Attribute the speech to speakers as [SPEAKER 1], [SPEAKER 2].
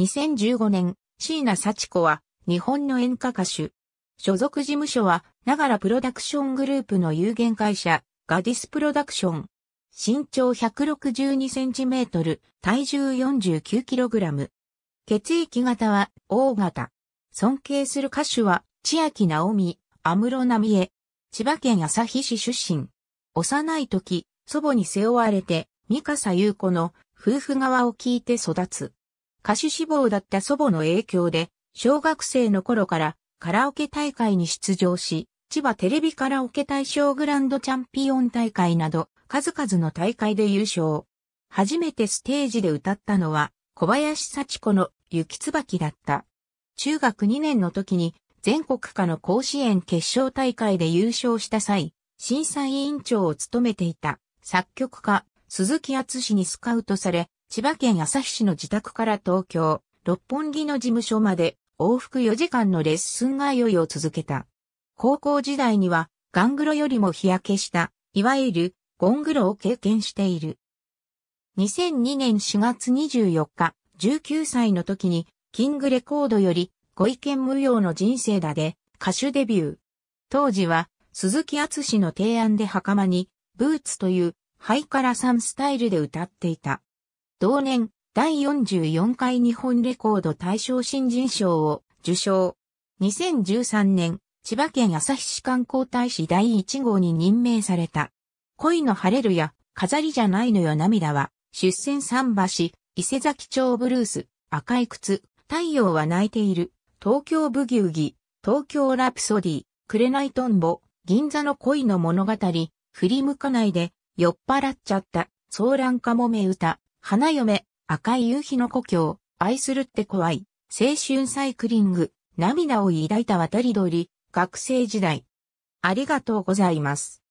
[SPEAKER 1] 2015年、椎名幸子は日本の演歌歌手。所属事務所は、ながらプロダクショングループの有限会社、ガディスプロダクション。身長162センチメートル、体重49キログラム。血液型は O 型。尊敬する歌手は、千秋直美、安室奈美恵。千葉県旭市出身。幼い時、祖母に背負われて、三笠優子の夫婦側を聞いて育つ。歌手志望だった祖母の影響で、小学生の頃からカラオケ大会に出場し、千葉テレビカラオケ大賞グランドチャンピオン大会など、数々の大会で優勝。初めてステージで歌ったのは、小林幸子の雪椿だった。中学2年の時に、全国下の甲子園決勝大会で優勝した際、審査委員長を務めていた作曲家、鈴木厚氏にスカウトされ、千葉県旭市の自宅から東京、六本木の事務所まで往復4時間のレッスン通いを続けた。高校時代にはガングロよりも日焼けした、いわゆるゴングロを経験している。2002年4月24日、19歳の時にキングレコードよりご意見無用の人生だで歌手デビュー。当時は鈴木厚氏の提案で袴にブーツというハイカラさんスタイルで歌っていた。同年、第44回日本レコード大賞新人賞を受賞。2013年、千葉県旭市観光大使第1号に任命された。恋の晴れるや、飾りじゃないのよ涙は、出船桟橋、伊勢崎町ブルース、赤い靴、太陽は泣いている、東京ブギウギ、東京ラプソディ、くれないトンボ、銀座の恋の物語、振り向かないで、酔っ払っちゃった、ソーランカモメ歌、花嫁、赤い夕日の故郷、愛するって怖い、青春サイクリング、涙を抱いた渡り鳥、学生時代。ありがとうございます。